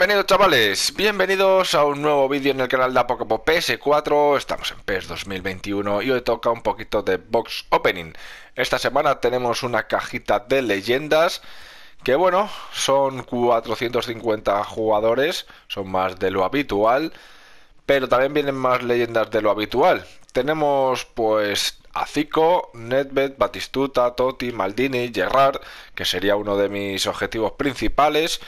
Bienvenidos chavales, bienvenidos a un nuevo vídeo en el canal de Apocopo PS4 Estamos en PES 2021 y hoy toca un poquito de Box Opening Esta semana tenemos una cajita de leyendas Que bueno, son 450 jugadores, son más de lo habitual Pero también vienen más leyendas de lo habitual Tenemos pues a Zico, Nedved, Batistuta, Totti, Maldini, Gerrard Que sería uno de mis objetivos principales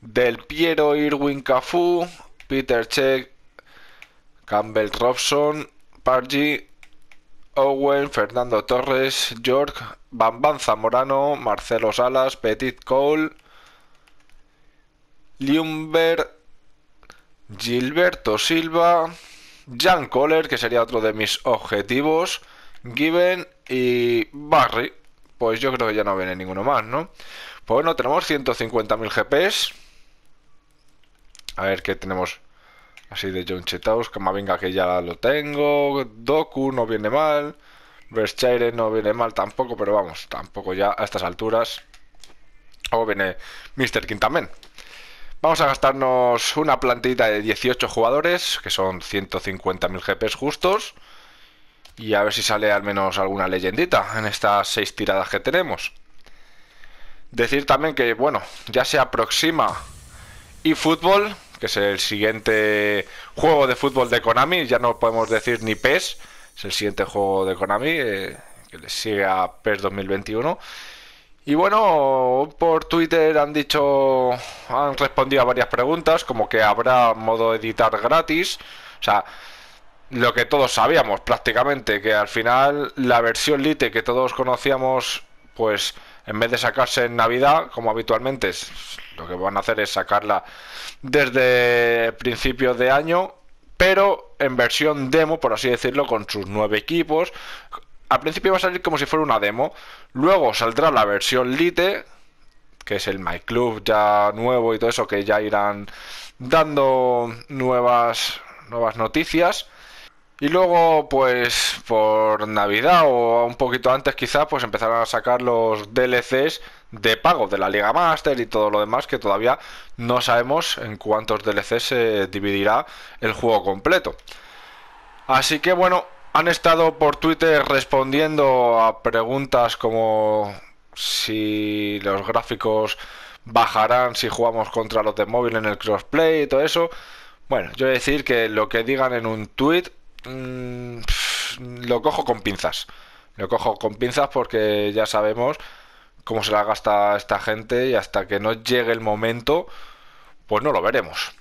del Piero, Irwin Cafu Peter Check, Campbell Robson, Pargi, Owen, Fernando Torres, York, Bambanza Morano, Marcelo Salas, Petit Cole, Lumber, Gilberto Silva, Jan Kohler, que sería otro de mis objetivos, Given y Barry. Pues yo creo que ya no viene ninguno más, ¿no? Pues bueno, tenemos 150.000 GPs. A ver qué tenemos así de John Chetaus. venga que ya lo tengo. Doku no viene mal. Verschere no viene mal tampoco, pero vamos, tampoco ya a estas alturas. O viene Mr. King también. Vamos a gastarnos una plantita de 18 jugadores, que son 150.000 GPs justos. Y a ver si sale al menos alguna leyendita en estas 6 tiradas que tenemos. Decir también que, bueno, ya se aproxima fútbol que es el siguiente juego de fútbol de Konami, ya no podemos decir ni PES, es el siguiente juego de Konami, eh, que le sigue a PES 2021. Y bueno, por Twitter han dicho, han respondido a varias preguntas, como que habrá modo editar gratis, o sea, lo que todos sabíamos prácticamente, que al final la versión Lite que todos conocíamos, pues en vez de sacarse en Navidad, como habitualmente, es, lo que van a hacer es sacarla desde principios de año, pero en versión demo, por así decirlo, con sus nueve equipos. Al principio va a salir como si fuera una demo, luego saldrá la versión Lite, que es el MyClub ya nuevo y todo eso, que ya irán dando nuevas, nuevas noticias. Y luego, pues por Navidad o un poquito antes quizá, pues empezaron a sacar los DLCs de pago de la Liga Master y todo lo demás que todavía no sabemos en cuántos DLCs se dividirá el juego completo. Así que bueno, han estado por Twitter respondiendo a preguntas como si los gráficos bajarán si jugamos contra los de móvil en el crossplay y todo eso. Bueno, yo voy a decir que lo que digan en un tweet Mm, lo cojo con pinzas. Lo cojo con pinzas porque ya sabemos cómo se la gasta esta gente y hasta que no llegue el momento, pues no lo veremos.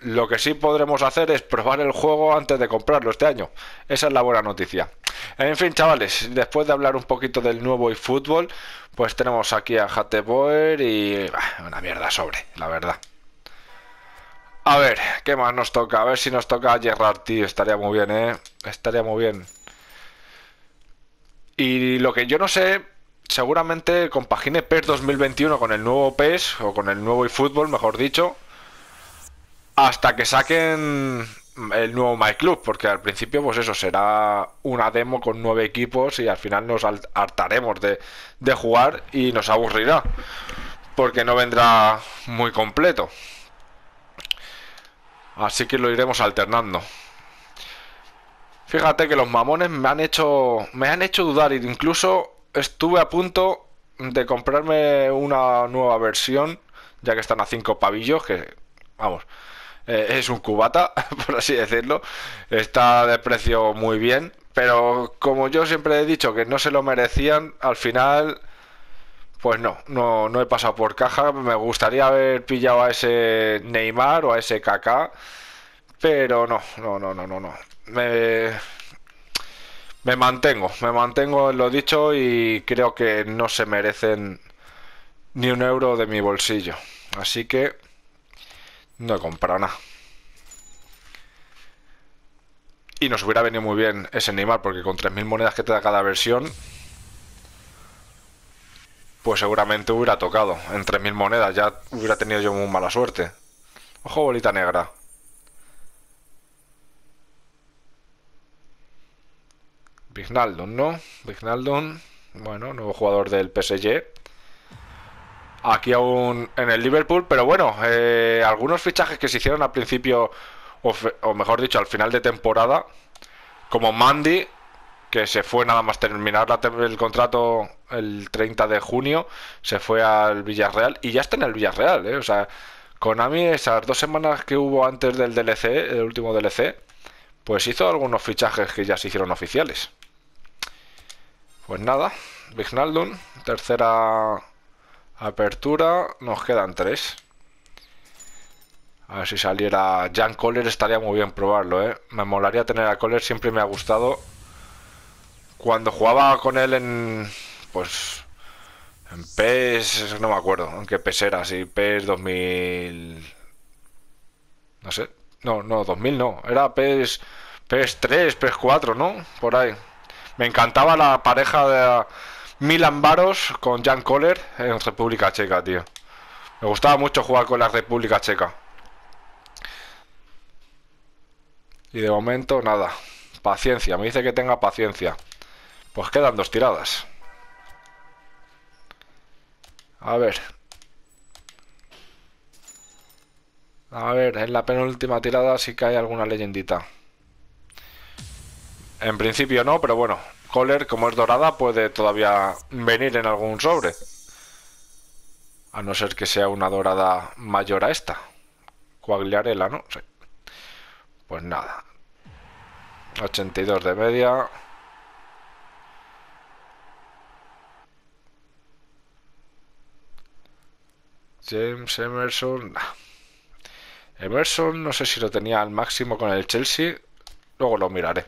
Lo que sí podremos hacer es probar el juego antes de comprarlo este año. Esa es la buena noticia. En fin, chavales, después de hablar un poquito del nuevo eFootball, pues tenemos aquí a Hateboer y una mierda sobre, la verdad. A ver, ¿qué más nos toca? A ver si nos toca Gerrard, tío. Estaría muy bien, ¿eh? Estaría muy bien. Y lo que yo no sé, seguramente compagine PES 2021 con el nuevo PES, o con el nuevo eFootball, mejor dicho, hasta que saquen el nuevo MyClub porque al principio, pues eso, será una demo con nueve equipos y al final nos hartaremos de jugar y nos aburrirá, porque no vendrá muy completo. Así que lo iremos alternando. Fíjate que los mamones me han hecho. me han hecho dudar. Incluso estuve a punto de comprarme una nueva versión. Ya que están a 5 pavillos. Que. Vamos. Eh, es un cubata, por así decirlo. Está de precio muy bien. Pero como yo siempre he dicho que no se lo merecían, al final pues no, no, no he pasado por caja. Me gustaría haber pillado a ese Neymar o a ese Kaká, pero no, no, no, no, no, no. Me, me mantengo, me mantengo en lo dicho y creo que no se merecen ni un euro de mi bolsillo. Así que no he comprado nada. Y nos hubiera venido muy bien ese Neymar porque con 3.000 monedas que te da cada versión pues seguramente hubiera tocado en mil monedas. Ya hubiera tenido yo muy mala suerte. Ojo, bolita negra. Vignaldon, ¿no? Vignaldon, bueno, nuevo jugador del PSG. Aquí aún en el Liverpool, pero bueno, eh, algunos fichajes que se hicieron al principio, o, o, mejor dicho, al final de temporada, como Mandy, que se fue nada más terminar el contrato el 30 de junio, se fue al Villarreal y ya está en el Villarreal, Con ¿eh? O sea, esas dos semanas que hubo antes del DLC, el último DLC, pues hizo algunos fichajes que ya se hicieron oficiales. Pues nada, Vignaldun, tercera apertura, nos quedan tres. A ver si saliera Jan Coller, estaría muy bien probarlo, ¿eh? Me molaría tener a Coller, siempre me ha gustado cuando jugaba con él en. Pues. En PES. No me acuerdo. En qué PES era. Si PES 2000. No sé. No, no, 2000 no. Era PES. PES 3, PES 4, ¿no? Por ahí. Me encantaba la pareja de Milan Baros con Jan Koller en República Checa, tío. Me gustaba mucho jugar con la República Checa. Y de momento nada. Paciencia, me dice que tenga paciencia. Pues quedan dos tiradas. A ver. A ver, en la penúltima tirada sí que hay alguna leyendita. En principio no, pero bueno. Kohler, como es dorada, puede todavía venir en algún sobre. A no ser que sea una dorada mayor a esta. Coagliarela, ¿no? Pues nada. 82 de media. James Emerson. Emerson no sé si lo tenía al máximo con el Chelsea. Luego lo miraré.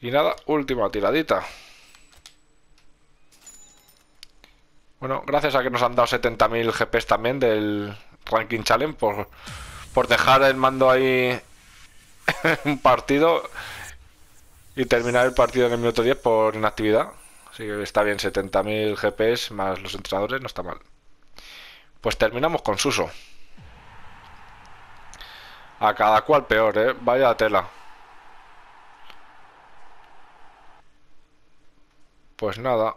Y nada, última tiradita. Bueno, gracias a que nos han dado 70.000 GPs también del Ranking Challenge por, por dejar el mando ahí un partido y terminar el partido en el minuto 10 por inactividad. Sí, está bien, 70.000 GPs más los entrenadores, no está mal. Pues terminamos con Suso. A cada cual peor, ¿eh? Vaya tela. Pues nada.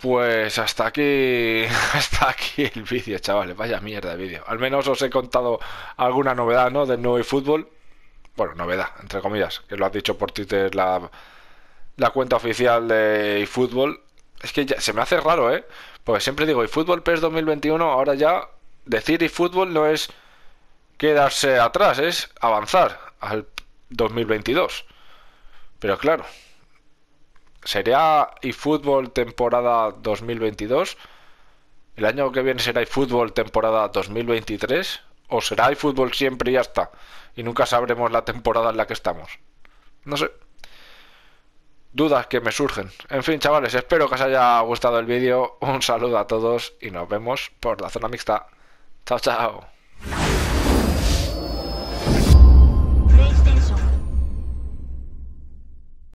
Pues hasta aquí, hasta aquí el vídeo, chavales. Vaya mierda de vídeo. Al menos os he contado alguna novedad, ¿no? Del nuevo fútbol bueno, novedad, entre comillas, que lo has dicho por Twitter, la, cuenta oficial de eFootball. Es que ya, se me hace raro, ¿eh? Porque siempre digo, eFootball PES 2021, ahora ya decir eFootball no es quedarse atrás, es avanzar al 2022. Pero claro, ¿sería eFootball temporada 2022? ¿El año que viene será eFootball temporada 2023? o será el fútbol siempre y ya está, y nunca sabremos la temporada en la que estamos. No sé. Dudas que me surgen. En fin, chavales, espero que os haya gustado el vídeo. Un saludo a todos y nos vemos por la zona mixta. Chao, chao.